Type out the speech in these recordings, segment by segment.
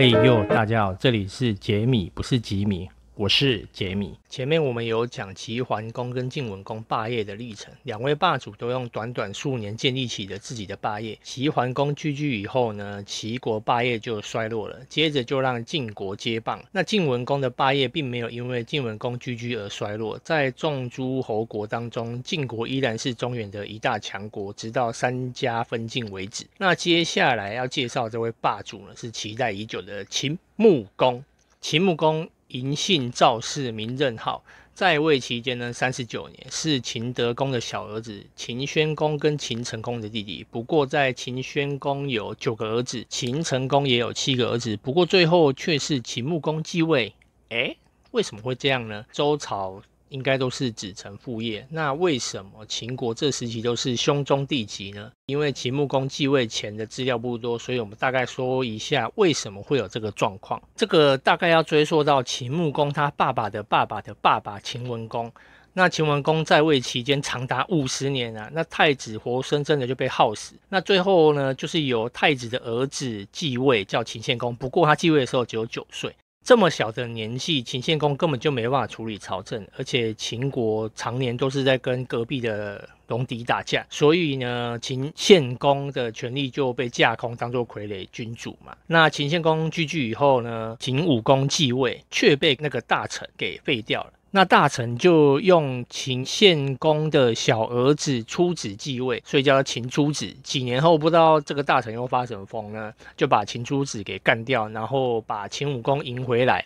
嘿呦，大家好，这里是杰米，不是吉米。我是杰米。前面我们有讲齐桓公跟晋文公霸业的历程，两位霸主都用短短数年建立起了自己的霸业。齐桓公居居以后呢，齐国霸业就衰落了，接着就让晋国接棒。那晋文公的霸业并没有因为晋文公居居而衰落，在众诸侯国当中，晋国依然是中原的一大强国，直到三家分晋为止。那接下来要介绍这位霸主呢，是期待已久的秦穆公。秦穆公。嬴姓赵氏，名任号，在位期间呢，三十九年，是秦德公的小儿子，秦宣公跟秦成公的弟弟。不过，在秦宣公有九个儿子，秦成公也有七个儿子，不过最后却是秦穆公继位。诶，为什么会这样呢？周朝。应该都是子承父业，那为什么秦国这时期都是兄终弟及呢？因为秦穆公继位前的资料不多，所以我们大概说一下为什么会有这个状况。这个大概要追溯到秦穆公他爸爸的爸爸的爸爸秦文公。那秦文公在位期间长达五十年啊，那太子活生生的就被耗死。那最后呢，就是由太子的儿子继位，叫秦献公。不过他继位的时候只有九岁。这么小的年纪，秦献公根本就没办法处理朝政，而且秦国常年都是在跟隔壁的戎狄打架，所以呢，秦献公的权力就被架空，当做傀儡君主嘛。那秦献公聚聚以后呢，秦武公继位，却被那个大臣给废掉了。那大臣就用秦献公的小儿子出子继位，所以叫秦出子。几年后，不知道这个大臣又发什么疯呢，就把秦出子给干掉，然后把秦武公迎回来。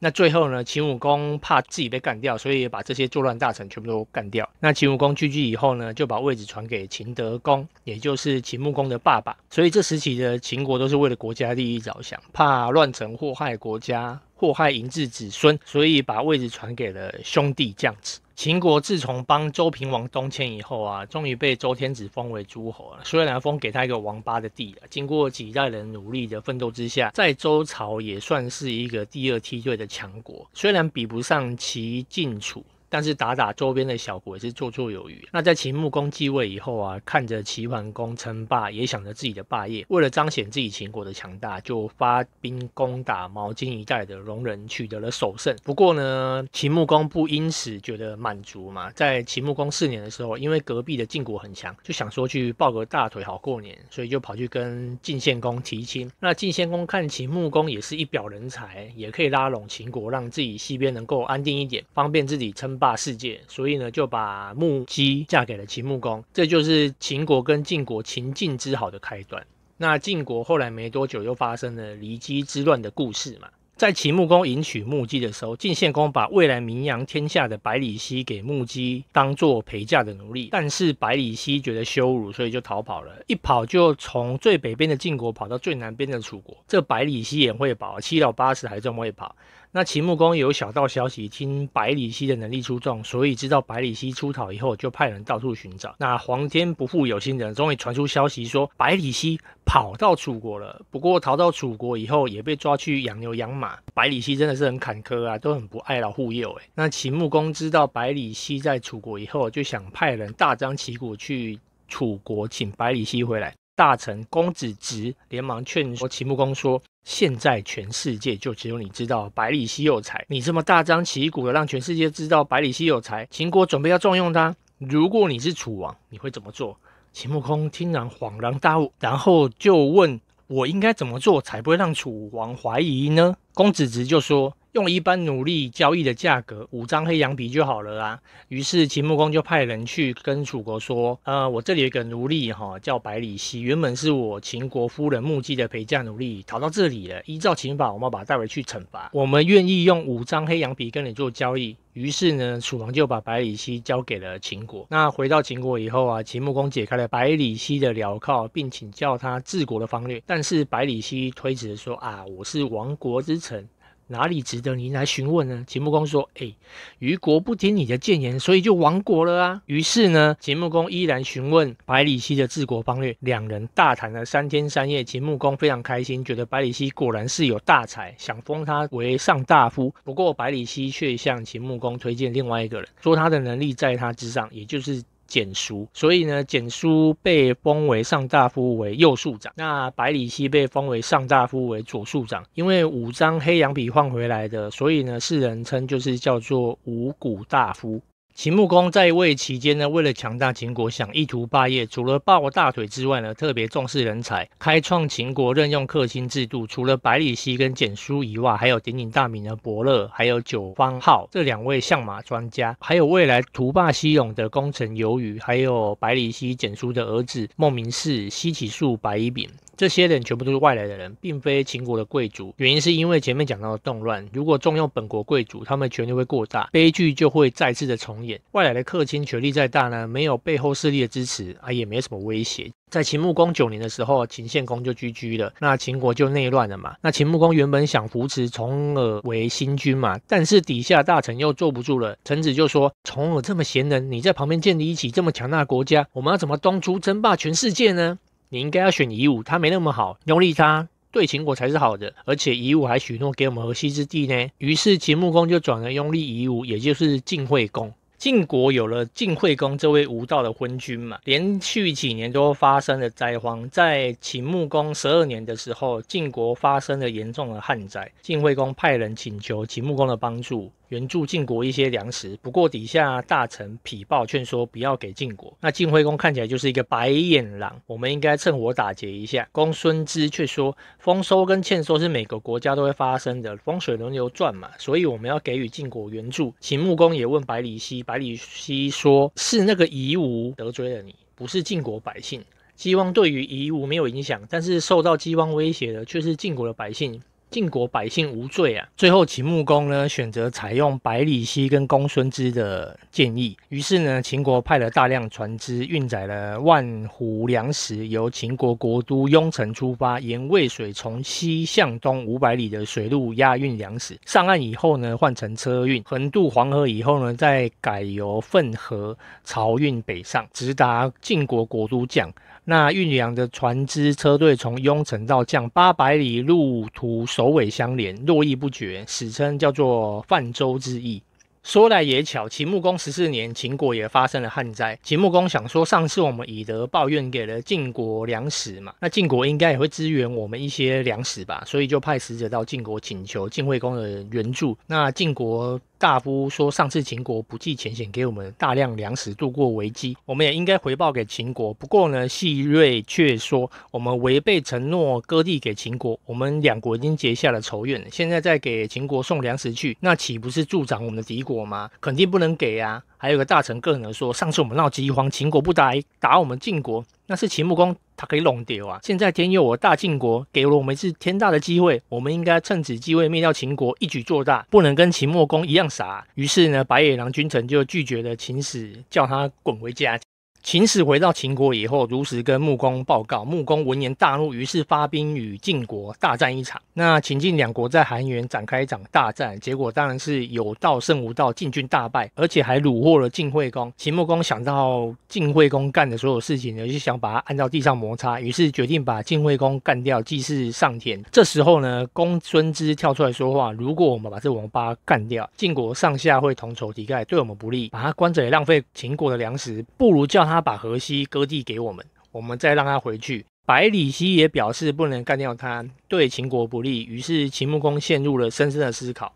那最后呢，秦武公怕自己被干掉，所以把这些作乱大臣全部都干掉。那秦武公居居以后呢，就把位置传给秦德公，也就是秦穆公的爸爸。所以这时期的秦国都是为了国家利益着想，怕乱臣祸害国家。祸害嬴政子孙，所以把位置传给了兄弟将子。秦国自从帮周平王东迁以后啊，终于被周天子封为诸侯了。虽然封给他一个王八的地了，经过几代人努力的奋斗之下，在周朝也算是一个第二梯队的强国，虽然比不上齐、晋、楚。但是打打周边的小国也是绰绰有余。那在秦穆公继位以后啊，看着齐桓公称霸，也想着自己的霸业。为了彰显自己秦国的强大，就发兵攻打毛巾一带的戎人，取得了首胜。不过呢，秦穆公不因此觉得满足嘛。在秦穆公四年的时候，因为隔壁的晋国很强，就想说去抱个大腿好过年，所以就跑去跟晋献公提亲。那晋献公看秦穆公也是一表人才，也可以拉拢秦国，让自己西边能够安定一点，方便自己称霸。大世界，所以呢就把木姬嫁给了秦穆公，这就是秦国跟晋国秦晋之好的开端。那晋国后来没多久又发生了骊姬之乱的故事嘛。在秦穆公迎娶木姬的时候，晋献公把未来名扬天下的百里奚给木姬当做陪嫁的奴隶，但是百里奚觉得羞辱，所以就逃跑了。一跑就从最北边的晋国跑到最南边的楚国。这百里奚也会跑，七老八十还这么会跑。那秦穆公有小道消息，听百里奚的能力出众，所以知道百里奚出逃以后，就派人到处寻找。那皇天不负有心人，终于传出消息说百里奚跑到楚国了。不过逃到楚国以后，也被抓去养牛养马。百里奚真的是很坎坷啊，都很不爱老护幼诶。那秦穆公知道百里奚在楚国以后，就想派人大张旗鼓去楚国请百里奚回来。大臣公子职连忙劝说秦穆公说。现在全世界就只有你知道百里奚有才，你这么大张旗鼓的让全世界知道百里奚有才，秦国准备要重用他。如果你是楚王，你会怎么做？秦穆公听然恍然大悟，然后就问我应该怎么做才不会让楚王怀疑呢？公子直就说。用一般奴隶交易的价格，五张黑羊皮就好了啊。于是秦穆公就派人去跟楚国说：“呃，我这里有个奴隶哈，叫百里奚，原本是我秦国夫人目击的陪嫁奴隶，逃到这里了。依照秦法，我们要把带回去惩罚。我们愿意用五张黑羊皮跟你做交易。”于是呢，楚王就把百里奚交给了秦国。那回到秦国以后啊，秦穆公解开了百里奚的镣铐，并请教他治国的方略。但是百里奚推辞说：“啊，我是亡国之臣。”哪里值得你来询问呢？秦穆公说：“哎，虞国不听你的谏言，所以就亡国了啊。”于是呢，秦穆公依然询问百里奚的治国方略，两人大谈了三天三夜。秦穆公非常开心，觉得百里奚果然是有大才，想封他为上大夫。不过，百里奚却向秦穆公推荐另外一个人，说他的能力在他之上，也就是。简书，所以呢，简书被封为上大夫为右庶长，那百里奚被封为上大夫为左庶长，因为五张黑羊皮换回来的，所以呢，世人称就是叫做五谷大夫。秦穆公在位期间呢，为了强大秦国，想一图霸业。除了抱大腿之外呢，特别重视人才，开创秦国任用客卿制度。除了百里奚跟蹇叔以外，还有鼎鼎大名的伯乐，还有九方皋这两位相马专家，还有未来图霸西戎的功臣由于还有百里奚、简叔的儿子孟明视、西起术、白乙丙。这些人全部都是外来的人，并非秦国的贵族。原因是因为前面讲到的动乱，如果重用本国贵族，他们权力会过大，悲剧就会再次的重演。外来的客卿权力再大呢，没有背后势力的支持啊，也没什么威胁。在秦穆公九年的时候，秦献公就居居了，那秦国就内乱了嘛。那秦穆公原本想扶持重耳为新君嘛，但是底下大臣又坐不住了，臣子就说：“重耳这么贤能，你在旁边建立一起这么强大的国家，我们要怎么东出争霸全世界呢？”你应该要选夷吾，他没那么好，拥立他对秦国才是好的，而且夷吾还许诺给我们河西之地呢。于是秦穆公就转而拥立夷吾，也就是晋惠公。晋国有了晋惠公这位无道的昏君嘛，连续几年都发生了灾荒。在秦穆公十二年的时候，晋国发生了严重的旱灾，晋惠公派人请求秦穆公的帮助。援助晋国一些粮食，不过底下大臣匹报劝说不要给晋国。那晋惠公看起来就是一个白眼狼，我们应该趁火打劫一下。公孙枝却说，丰收跟欠收是每个国家都会发生的，风水轮流转嘛，所以我们要给予晋国援助。秦穆公也问百里奚，百里奚说，是那个夷吾得罪了你，不是晋国百姓。姬汪对于夷吾没有影响，但是受到姬汪威胁的却是晋国的百姓。晋国百姓无罪啊！最后，秦穆公呢选择采用百里奚跟公孙之的建议，于是呢，秦国派了大量船只，运载了万斛粮食，由秦国国都雍城出发，沿渭水从西向东五百里的水路押运粮食，上岸以后呢换成车运，横渡黄河以后呢再改由汾河漕运北上，直达晋国国都将。那运粮的船只车队从雍城到将八百里路途首尾相连，络绎不绝，史称叫做泛舟之役。说来也巧，秦穆公十四年，秦国也发生了旱灾。秦穆公想说，上次我们以德报怨，给了晋国粮食嘛，那晋国应该也会支援我们一些粮食吧，所以就派使者到晋国请求晋惠公的援助。那晋国。大夫说：“上次秦国不计前嫌，给我们大量粮食度过危机，我们也应该回报给秦国。不过呢，细瑞却说我们违背承诺，割地给秦国，我们两国已经结下了仇怨，现在再给秦国送粮食去，那岂不是助长我们的敌国吗？肯定不能给啊！还有个大臣个人说，上次我们闹饥荒，秦国不打打我们晋国，那是秦穆公。”他可以弄掉啊！现在天佑我大晋国，给了我们一次天大的机会，我们应该趁此机会灭掉秦国，一举做大，不能跟秦穆公一样傻。于是呢，白眼狼君臣就拒绝了秦使，叫他滚回家。秦始回到秦国以后，如实跟穆公报告。穆公闻言大怒，于是发兵与晋国大战一场。那秦晋两国在韩原展开一场大战，结果当然是有道胜无道，晋军大败，而且还虏获了晋惠公。秦穆公想到晋惠公干的所有事情，呢，就想把他按照地上摩擦，于是决定把晋惠公干掉，祭祀上天。这时候呢，公孙之跳出来说话：如果我们把这王八干掉，晋国上下会同仇敌忾，对我们不利；把他关着也浪费秦国的粮食，不如叫他。他把河西割地给我们，我们再让他回去。百里奚也表示不能干掉他，对秦国不利。于是秦穆公陷入了深深的思考。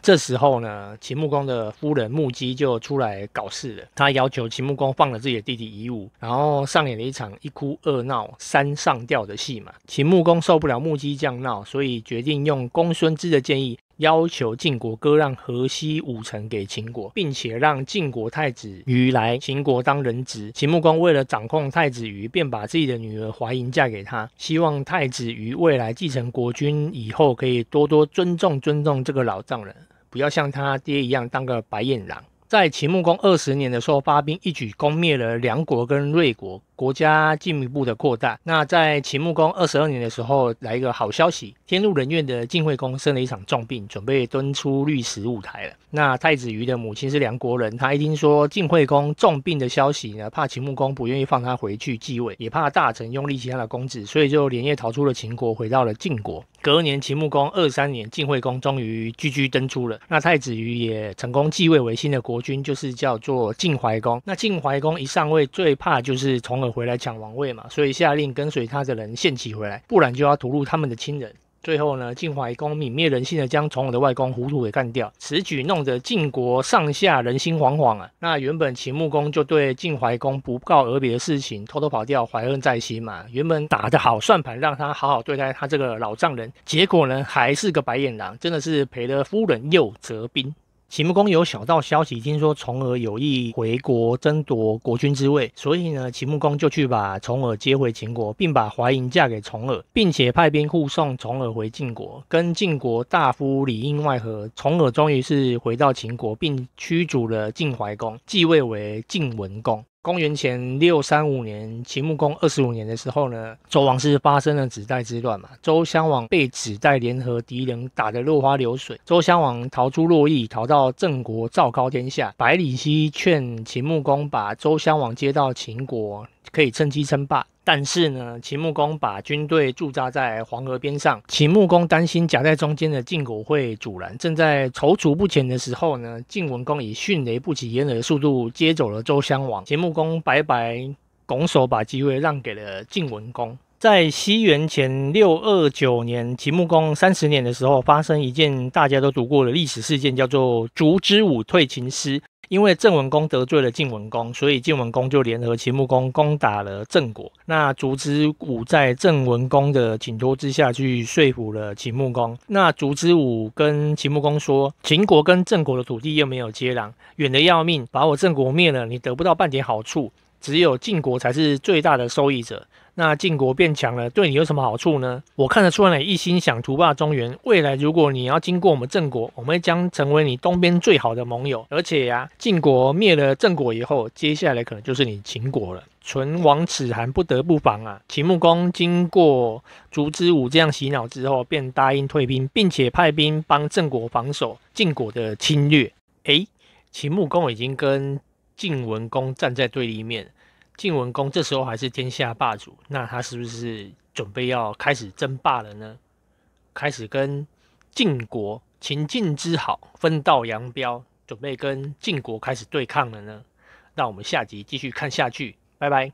这时候呢，秦穆公的夫人穆姬就出来搞事了。他要求秦穆公放了自己的弟弟夷吾，然后上演了一场一哭二闹三上吊的戏嘛。秦穆公受不了穆姬这样闹，所以决定用公孙支的建议。要求晋国割让河西五城给秦国，并且让晋国太子鱼来秦国当人质。秦穆公为了掌控太子鱼，便把自己的女儿华银嫁给他，希望太子鱼未来继承国君以后，可以多多尊重尊重这个老丈人，不要像他爹一样当个白眼狼。在秦穆公二十年的时候，发兵一举攻灭了梁国跟芮国。国家进一步的扩大。那在秦穆公二十二年的时候，来一个好消息，天助人怨的晋惠公生了一场重病，准备登出律史舞台了。那太子瑜的母亲是梁国人，他一听说晋惠公重病的消息呢，怕秦穆公不愿意放他回去继位，也怕大臣拥立其他的公子，所以就连夜逃出了秦国，回到了晋国。隔年，秦穆公二三年，晋惠公终于居居登出了，那太子瑜也成功继位为新的国君，就是叫做晋怀公。那晋怀公一上位，最怕就是从耳回来抢王位嘛，所以下令跟随他的人限期回来，不然就要屠戮他们的亲人。最后呢，晋怀公泯灭人性的将宠武的外公糊涂给干掉，此举弄得晋国上下人心惶惶啊。那原本秦穆公就对晋怀公不告而别的事情偷偷跑掉怀恨在心嘛，原本打的好算盘让他好好对待他这个老丈人，结果呢还是个白眼狼，真的是赔了夫人又折兵。秦穆公有小道消息，听说重耳有意回国争夺国君之位，所以呢，秦穆公就去把重耳接回秦国，并把怀嬴嫁给重耳，并且派兵护送重耳回晋国，跟晋国大夫里应外合，重耳终于是回到秦国，并驱逐了晋怀公，继位为晋文公。公元前六三五年，秦穆公二十五年的时候呢，周王室发生了子代之乱嘛，周襄王被子代联合敌人打得落花流水，周襄王逃出洛邑，逃到郑国，昭告天下。百里奚劝秦穆公把周襄王接到秦国，可以趁机称霸。但是呢，秦穆公把军队驻扎在黄河边上。秦穆公担心夹在中间的晋国会阻拦，正在踌躇不前的时候呢，晋文公以迅雷不及掩耳的速度接走了周襄王。秦穆公白白拱手把机会让给了晋文公。在西元前六二九年，秦穆公三十年的时候，发生一件大家都读过的历史事件，叫做“烛之武退秦师”。因为郑文公得罪了晋文公，所以晋文公就联合秦穆公攻打了郑国。那烛之武在郑文公的请托之下，去说服了秦穆公。那烛之武跟秦穆公说，秦国跟郑国的土地又没有接壤，远的要命，把我郑国灭了，你得不到半点好处，只有晋国才是最大的受益者。那晋国变强了，对你有什么好处呢？我看得出来，一心想图霸中原。未来如果你要经过我们郑国，我们将成为你东边最好的盟友。而且呀，晋国灭了郑国以后，接下来可能就是你秦国了。唇亡齿寒，不得不防啊！秦穆公经过烛之武这样洗脑之后，便答应退兵，并且派兵帮郑国防守晋国的侵略。诶，秦穆公已经跟晋文公站在对立面。晋文公这时候还是天下霸主，那他是不是准备要开始争霸了呢？开始跟晋国秦晋之好分道扬镳，准备跟晋国开始对抗了呢？那我们下集继续看下去，拜拜。